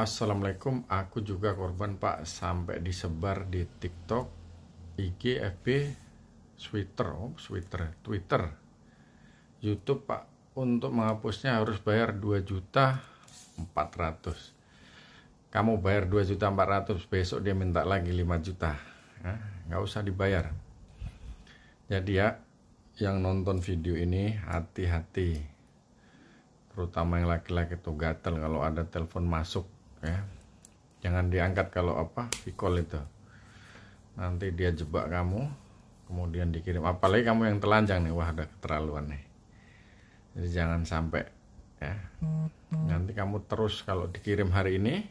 Assalamualaikum, aku juga korban pak sampai disebar di TikTok, IG, FB, Twitter, oh, Twitter, Twitter, YouTube pak untuk menghapusnya harus bayar 2 juta 400. Kamu bayar 2 juta 400, besok dia minta lagi 5 juta, ya, nggak usah dibayar. Jadi ya, yang nonton video ini hati-hati, terutama yang laki-laki tuh gatel kalau ada telepon masuk ya jangan diangkat kalau apa vikol itu nanti dia jebak kamu kemudian dikirim apalagi kamu yang telanjang nih wah ada keterlaluan nih jadi jangan sampai ya hmm. nanti kamu terus kalau dikirim hari ini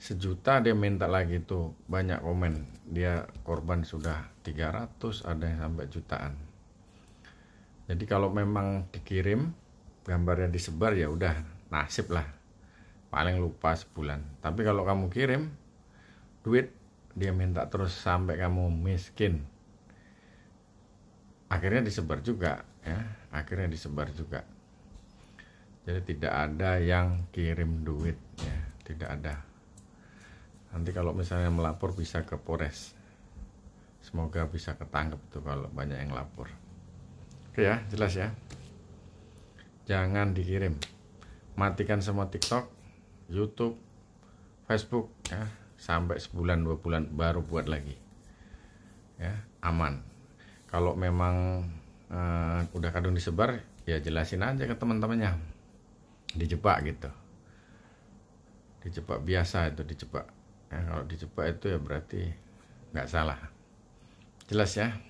sejuta dia minta lagi tuh banyak komen dia korban sudah 300 ada yang sampai jutaan jadi kalau memang dikirim gambarnya disebar ya udah nasib lah paling lupa sebulan tapi kalau kamu kirim duit dia minta terus sampai kamu miskin akhirnya disebar juga ya akhirnya disebar juga jadi tidak ada yang kirim duit ya tidak ada nanti kalau misalnya melapor bisa ke Polres semoga bisa ketangkep tuh kalau banyak yang lapor oke ya jelas ya jangan dikirim matikan semua TikTok YouTube, Facebook ya sampai sebulan dua bulan baru buat lagi ya aman kalau memang uh, udah kadung disebar ya jelasin aja ke teman-temannya dijebak gitu dijebak biasa itu dijebak ya, kalau dijebak itu ya berarti nggak salah jelas ya